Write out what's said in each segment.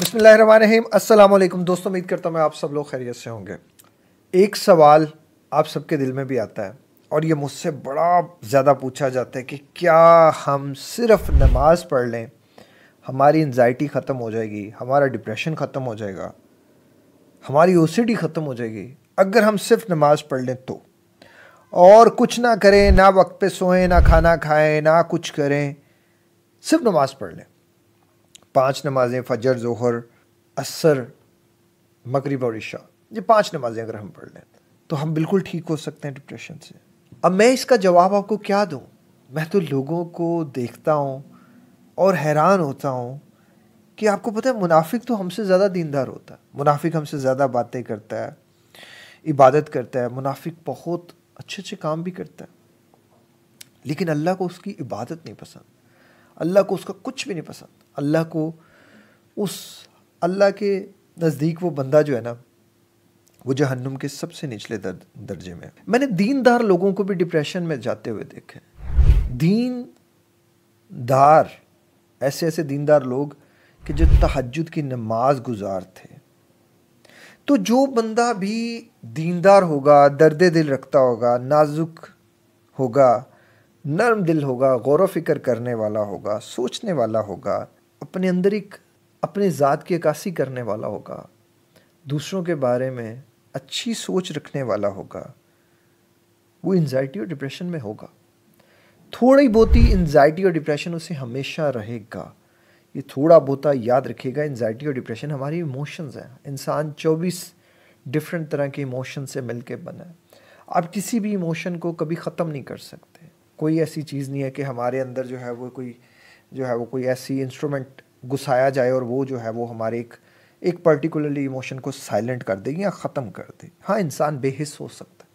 बसमीम अल्लाम दोस्तों उम्मीद करता हूँ मैं आप सब लोग खैरियत से होंगे एक सवाल आप सबके दिल में भी आता है और ये मुझसे बड़ा ज़्यादा पूछा जाता है कि क्या हम सिर्फ नमाज़ पढ़ लें हमारी एनजाइटी ख़त्म हो जाएगी हमारा डिप्रेशन ख़त्म हो जाएगा हमारी ओ ख़त्म हो जाएगी अगर हम सिर्फ नमाज़ पढ़ लें तो और कुछ ना करें ना वक्त पे सोएं ना खाना खाएं ना कुछ करें सिर्फ नमाज़ पढ़ लें पाँच नमाज़ें फ़जर ज़ोहर असर मगरब और इशा ये पाँच नमाज़ें अगर हम पढ़ लें तो हम बिल्कुल ठीक हो सकते हैं डिप्रेशन से अब मैं इसका जवाब आपको क्या दूँ मैं तो लोगों को देखता हूँ और हैरान होता हूँ कि आपको पता है मुनाफिक तो हमसे ज़्यादा दीनदार होता है मुनाफिक हमसे ज़्यादा बातें करता है इबादत करता है मुनाफिक बहुत अच्छे अच्छे काम भी करता है लेकिन अल्लाह को उसकी इबादत नहीं पसंद अल्लाह को उसका कुछ भी नहीं पसंद अल्लाह को उस अल्लाह के नज़दीक वो बंदा जो है ना वो जहन्नुम के सबसे निचले दर, दर्जे में मैंने दीनदार लोगों को भी डिप्रेशन में जाते हुए देखे दीनदार ऐसे ऐसे दीनदार लोग कि जो तहजद की नमाज गुजार थे तो जो बंदा भी दीनदार होगा दर्द दिल रखता होगा नाजुक होगा नरम दिल होगा गौर व फिक्र करने वाला होगा सोचने वाला होगा अपने अंदर एक अपने ज़ात की अक्सी करने वाला होगा दूसरों के बारे में अच्छी सोच रखने वाला होगा वो एनजाइटी और डिप्रेशन में होगा थोड़ी बहुत ही एनजाइटी और डिप्रेशन उसे हमेशा रहेगा ये थोड़ा बहुत याद रखेगा एनजाइटी और डिप्रेशन हमारी इमोशंस हैं इंसान 24 डिफरेंट तरह के इमोशन से मिल के बना है आप किसी भी इमोशन को कभी ख़त्म नहीं कर सकते कोई ऐसी चीज़ नहीं है कि हमारे अंदर जो है वो कोई जो है वो कोई ऐसी इंस्ट्रूमेंट घुसाया जाए और वो जो है वो हमारे एक एक पर्टिकुलरली इमोशन को साइलेंट कर दे या ख़त्म कर दे हाँ इंसान बेहिस हो सकता है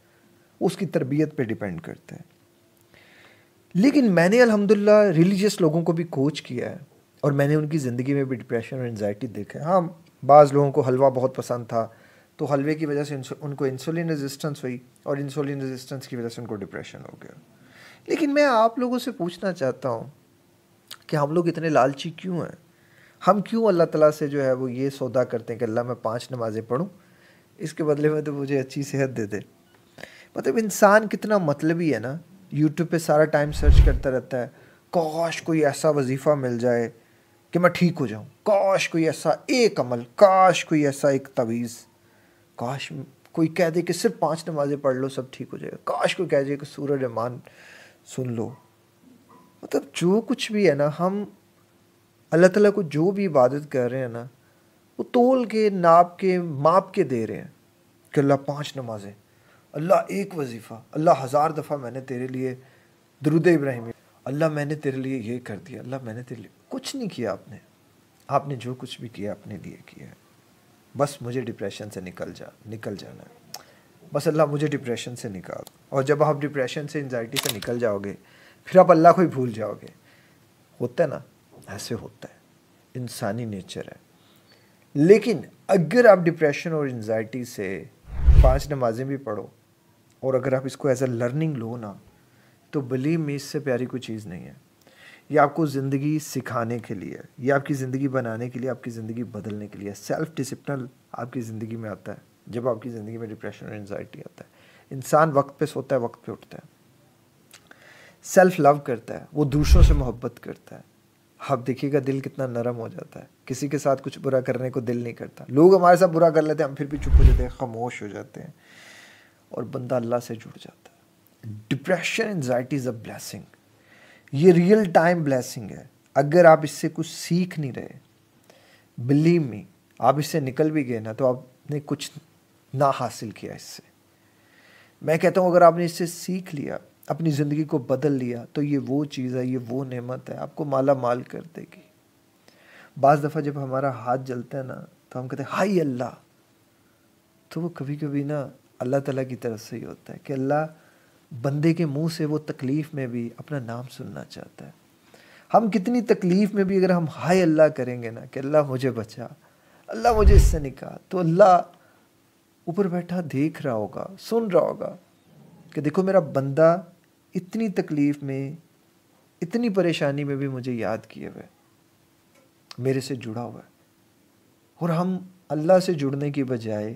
उसकी तरबियत पे डिपेंड करता है लेकिन मैंने अल्हम्दुलिल्लाह रिलीजियस लोगों को भी कोच किया है और मैंने उनकी ज़िंदगी में भी डिप्रेशन और एनजाइटी देखा है हाँ बाज़ लोगों को हलवा बहुत पसंद था तो हलवे की वजह से उनको इंसुलिन रेजिस्टेंस हुई और इंसुलिन रेजिस्टेंस की वजह से उनको डिप्रेशन हो गया लेकिन मैं आप लोगों से पूछना चाहता हूँ कि हम लोग इतने लालची क्यों हैं हम क्यों अल्लाह ताला से जो है वो ये सौदा करते हैं कि अल्लाह मैं पांच नमाज़ें पढ़ूँ इसके बदले में तो मुझे अच्छी सेहत दे दे मतलब इंसान कितना मतलबी है ना यूट्यूब पे सारा टाइम सर्च करता रहता है काश कोई ऐसा वजीफ़ा मिल जाए कि मैं ठीक हो जाऊँ काश कोई ऐसा एक अमल काश कोई ऐसा एक तवीज़ काश कोई कह दे कि सिर्फ पांच नमाज़ें पढ़ लो सब ठीक हो जाएगा काश कोई कह दे कि सूर्य रहमान सुन लो मतलब जो कुछ भी है ना हम अल्लाह ताला को जो भी इबादत कर रहे हैं ना वो तोल के नाप के माप के दे रहे हैं कि अल्लाह पाँच नमाजें अल्लाह एक वजीफ़ा अल्लाह हज़ार दफ़ा मैंने तेरे लिए दरुद इब्राहिम अल्लाह मैंने तेरे लिए ये कर दिया अल्लाह मैंने तेरे लिए कुछ नहीं किया आपने आपने जो कुछ भी किया अपने लिए किया है बस मुझे डिप्रेशन से निकल जा निकल जाना है बस अल्लाह मुझे डिप्रेशन से निकाल और जब आप डिप्रेशन से एनजाइटी से निकल जाओगे फिर आप अल्लाह को ही भूल जाओगे होता है ना ऐसे होता है इंसानी नेचर है लेकिन अगर आप डिप्रेशन और एनजाइटी से पांच नमाजें भी पढ़ो और अगर आप इसको एज अ लर्निंग लो ना तो बिलीव में इससे प्यारी कोई चीज़ नहीं है ये आपको ज़िंदगी सिखाने के लिए ये आपकी ज़िंदगी बनाने के लिए आपकी ज़िंदगी बदलने के लिए सेल्फ डिसिप्लिन आपकी ज़िंदगी में आता है जब आपकी ज़िंदगी में डिप्रेशन और एनजाइटी आता है इंसान वक्त पे सोता है वक्त पे उठता है सेल्फ लव करता है वो दूसरों से मोहब्बत करता है आप देखिएगा दिल कितना नरम हो जाता है किसी के साथ कुछ बुरा करने को दिल नहीं करता लोग हमारे साथ बुरा कर लेते हैं हम फिर भी चुप हो जाते हैं खामोश हो जाते हैं और बंदा अल्लाह से जुड़ जाता है depression anxiety is a blessing ये रियल टाइम ब्लैसिंग है अगर आप इससे कुछ सीख नहीं रहे बिलीव मी आप इससे निकल भी गए ना तो आपने कुछ ना हासिल किया इससे मैं कहता हूँ अगर आपने इससे सीख लिया अपनी ज़िंदगी को बदल लिया तो ये वो चीज़ है ये वो नेमत है आपको माला माल कर देगी बज़ दफ़ा जब हमारा हाथ जलता है ना तो हम कहते हैं हाई अल्लाह तो वो कभी कभी ना अल्लाह तला की तरफ से ही होता है कि अल्लाह बंदे के मुंह से वो तकलीफ़ में भी अपना नाम सुनना चाहता है हम कितनी तकलीफ़ में भी अगर हम हाय अल्लाह करेंगे ना कि अल्लाह मुझे बचा अल्लाह मुझे इससे निकाल तो अल्लाह ऊपर बैठा देख रहा होगा सुन रहा होगा कि देखो मेरा बंदा इतनी तकलीफ़ में इतनी परेशानी में भी मुझे याद किए हुए मेरे से जुड़ा हुआ है और हम अल्लाह से जुड़ने की बजाय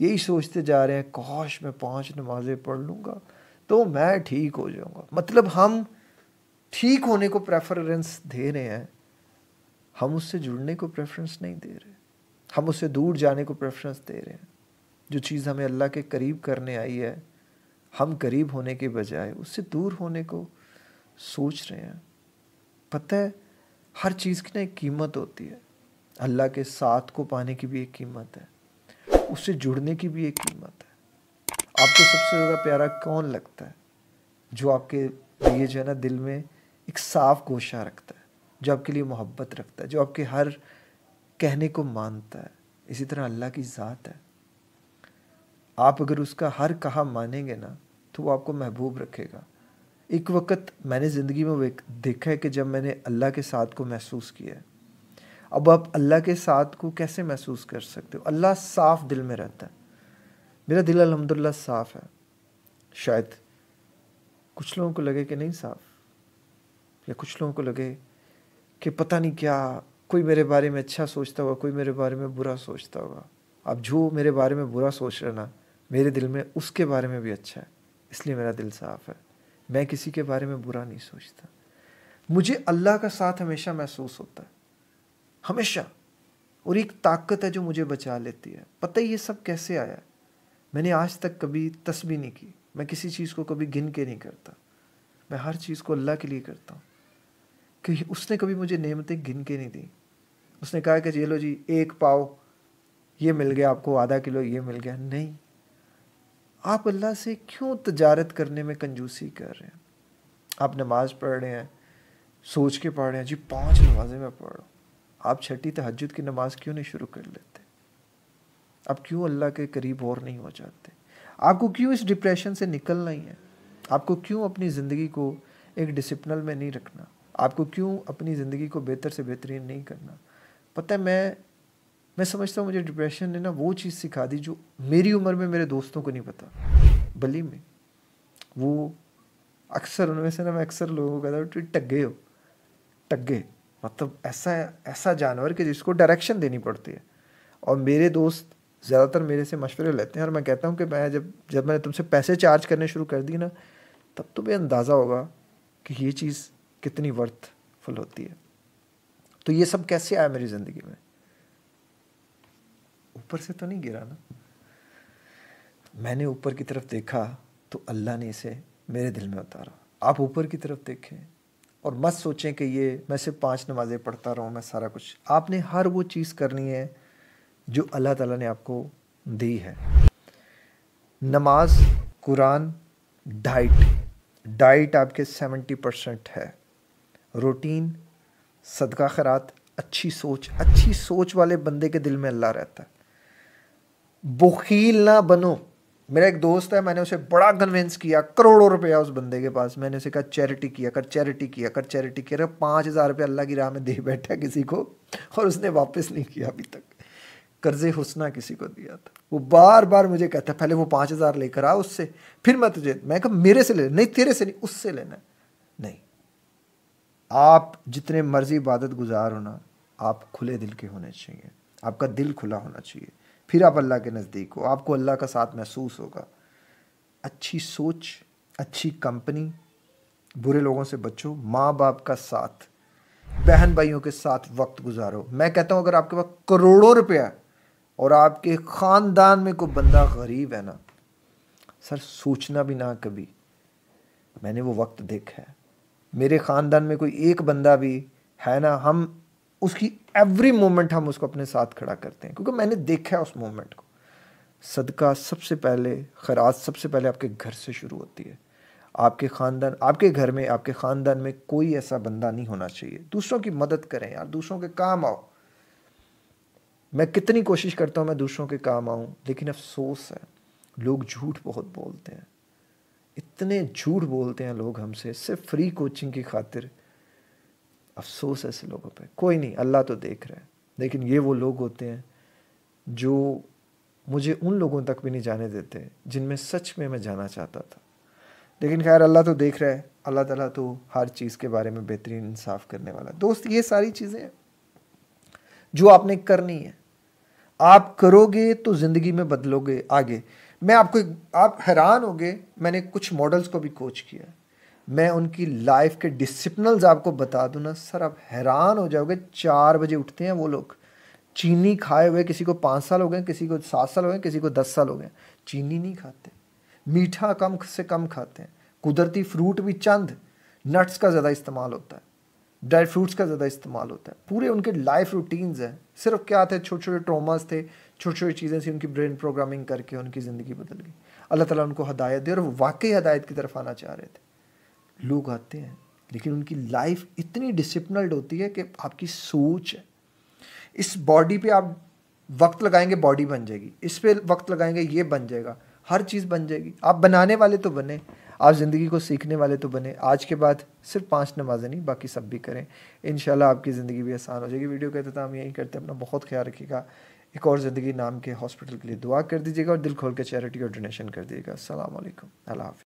यही सोचते जा रहे हैं काश मैं पांच नमाज़ें पढ़ लूँगा तो मैं ठीक हो जाऊँगा मतलब हम ठीक होने को प्रेफरेंस दे रहे हैं हम उससे जुड़ने को प्रेफरेंस नहीं दे रहे हम उससे दूर जाने को प्रेफरेंस दे रहे हैं जो चीज़ हमें अल्लाह के करीब करने आई है हम करीब होने के बजाय उससे दूर होने को सोच रहे हैं पता है हर चीज़ की ना एक कीमत होती है अल्लाह के साथ को पाने की भी एक कीमत है उससे जुड़ने की भी एक कीमत है आपको सबसे ज़्यादा प्यारा कौन लगता है जो आपके लिए जो है ना दिल में एक साफ गोशा रखता है जो आपके लिए मोहब्बत रखता है जो आपके हर कहने को मानता है इसी तरह अल्लाह की ज़ात है आप अगर उसका हर कहा मानेंगे ना तो वो आपको महबूब रखेगा एक वक्त मैंने ज़िंदगी में देखा है कि जब मैंने अल्लाह के साथ को महसूस किया है अब आप अल्लाह के साथ को कैसे महसूस कर सकते हो अल्लाह साफ़ दिल में रहता है मेरा दिल अलहमदिल्ला साफ़ है शायद कुछ लोगों को लगे कि नहीं साफ़ या कुछ लोगों को लगे कि पता नहीं क्या कोई मेरे बारे में अच्छा सोचता होगा कोई मेरे बारे में बुरा सोचता होगा अब जो मेरे बारे में बुरा सोच रहे ना मेरे दिल में उसके बारे में भी अच्छा है इसलिए मेरा दिल साफ़ है मैं किसी के बारे में बुरा नहीं सोचता मुझे अल्लाह का साथ हमेशा महसूस होता है हमेशा और एक ताकत है जो मुझे बचा लेती है पता ही ये सब कैसे आया मैंने आज तक कभी तस्वीर नहीं की मैं किसी चीज़ को कभी गिन के नहीं करता मैं हर चीज़ को अल्लाह के लिए करता हूँ कि उसने कभी मुझे नेमतें गिन के नहीं दी उसने कहा कि ये लो जी एक पाओ ये मिल गया आपको आधा किलो ये मिल गया नहीं आप अल्लाह से क्यों तजारत करने में कंजूसी कर रहे हैं आप नमाज पढ़ रहे हैं सोच के पढ़ रहे हैं जी पांच नमाजें मैं पढ़ रहा हूँ आप छठी तहजद की नमाज़ क्यों नहीं शुरू कर लेते आप क्यों अल्लाह के करीब और नहीं हो जाते आपको क्यों इस डिप्रेशन से निकलना ही है आपको क्यों अपनी ज़िंदगी को एक डिसिप्लिन में नहीं रखना आपको क्यों अपनी ज़िंदगी को बेहतर से बेहतरीन नहीं करना पता है मैं मैं समझता हूँ मुझे डिप्रेशन ने ना वो चीज़ सिखा दी जो मेरी उम्र में मेरे दोस्तों को नहीं पता बली में वो अक्सर उनमें से ना मैं अक्सर लोगों को कहता हूँ तुम टगे हो टगे मतलब ऐसा ऐसा जानवर कि जिसको डायरेक्शन देनी पड़ती है और मेरे दोस्त ज़्यादातर मेरे से मशवरे लेते हैं और मैं कहता हूँ कि मैं जब जब मैंने तुमसे पैसे चार्ज करने शुरू कर दिए ना तब तो भी अंदाज़ा होगा कि ये चीज़ कितनी वर्थफुल होती है तो ये सब कैसे आया मेरी ज़िंदगी में ऊपर से तो नहीं गिरा ना मैंने ऊपर की तरफ देखा तो अल्लाह ने इसे मेरे दिल में उतारा आप ऊपर की तरफ देखें और मत सोचें कि ये मैं सिर्फ पांच नमाज़ें पढ़ता रहूँ मैं सारा कुछ आपने हर वो चीज़ करनी है जो अल्लाह ताला ने आपको दी है नमाज कुरान डाइट डाइट आपके सेवेंटी परसेंट है रूटीन सदका खरात अच्छी सोच अच्छी सोच वाले बंदे के दिल में अल्लाह रहता है बुखील ना बनो मेरा एक दोस्त है मैंने उसे बड़ा कन्विंस किया करोड़ों रुपया उस बंदे के पास मैंने उसे कहा चैरिटी किया कर चैरिटी किया कर चैरिटी किया पाँच हज़ार रुपये अल्लाह की राह में दे बैठा किसी को और उसने वापस नहीं किया अभी तक कर्ज हुसना किसी को दिया था वो बार बार मुझे कहता है पहले वो पाँच हज़ार लेकर आ उससे फिर मैं तुझे मैं कहा मेरे से ले नहीं तेरे से नहीं उससे लेना नहीं आप जितने मर्जी इबादत गुजार होना आप खुले दिल के होने चाहिए आपका दिल खुला होना चाहिए फिर आप अल्लाह के नज़दीक हो आपको अल्लाह का साथ महसूस होगा अच्छी सोच अच्छी कंपनी बुरे लोगों से बचो माँ बाप का साथ बहन भाइयों के साथ वक्त गुजारो मैं कहता हूँ अगर आपके पास करोड़ों रुपया और आपके ख़ानदान में कोई बंदा गरीब है ना सर सोचना भी ना कभी मैंने वो वक्त देखा है मेरे ख़ानदान में कोई एक बंदा भी है ना हम उसकी एवरी मोमेंट हम उसको अपने साथ खड़ा करते हैं क्योंकि मैंने देखा है उस मोमेंट को सदका सबसे पहले खराज सबसे पहले आपके घर से शुरू होती है आपके ख़ानदान आपके घर में आपके ख़ानदान में कोई ऐसा बंदा नहीं होना चाहिए दूसरों की मदद करें यार दूसरों के काम आओ मैं कितनी कोशिश करता हूँ मैं दूसरों के काम आऊँ लेकिन अफसोस है लोग झूठ बहुत बोलते हैं इतने झूठ बोलते हैं लोग हमसे सिर्फ फ्री कोचिंग की खातिर अफसोस है ऐसे लोगों पे कोई नहीं अल्लाह तो देख रहा है लेकिन ये वो लोग होते हैं जो मुझे उन लोगों तक भी नहीं जाने देते जिनमें सच में मैं जाना चाहता था लेकिन खैर अल्लाह तो देख रहा है अल्लाह ताला तो हर चीज़ के बारे में बेहतरीन इंसाफ करने वाला है दोस्त ये सारी चीज़ें जो आपने करनी है आप करोगे तो ज़िंदगी में बदलोगे आगे मैं आपको आप हैरान होगे मैंने कुछ मॉडल्स को भी कोच किया मैं उनकी लाइफ के डिसिप्लिनल्स आपको बता दूँ ना सर आप हैरान हो जाओगे चार बजे उठते हैं वो लोग चीनी खाए हुए किसी को पाँच साल हो गए किसी को सात साल हो गए किसी को दस साल हो गए चीनी नहीं खाते मीठा कम से कम खाते हैं कुदरती फ्रूट भी चंद नट्स का ज़्यादा इस्तेमाल होता है ड्राई फ्रूट्स का ज़्यादा इस्तेमाल होता है पूरे उनके लाइफ रूटीन्स हैं सिर्फ क्या थे छोटे छोटे ट्रोमास थे छोटी छोटी चीज़ें थी उनकी ब्रेन प्रोग्रामिंग करके उनकी ज़िंदगी बदल गई अल्लाह ताला उनको हदायत दी और वाकई हदायत की तरफ आना चाह रहे थे लोग आते हैं लेकिन उनकी लाइफ इतनी डिसिप्लिनड होती है कि आपकी सोच है इस बॉडी पे आप वक्त लगाएंगे बॉडी बन जाएगी इस पे वक्त लगाएंगे ये बन जाएगा हर चीज़ बन जाएगी आप बनाने वाले तो बने आप ज़िंदगी को सीखने वाले तो बने आज के बाद सिर्फ पांच नमाजें नहीं बाकी सब भी करें इन आपकी ज़िंदगी भी आसान हो जाएगी वीडियो कहते थे हम यहीं करते हैं अपना बहुत ख्याल रखिएगा एक और ज़िंदगी नाम के हॉस्पिटल के लिए दुआ कर दीजिएगा और दिल खोल के चैरिटी और डोनेशन कर दीजिएगा अल्लाह हाफि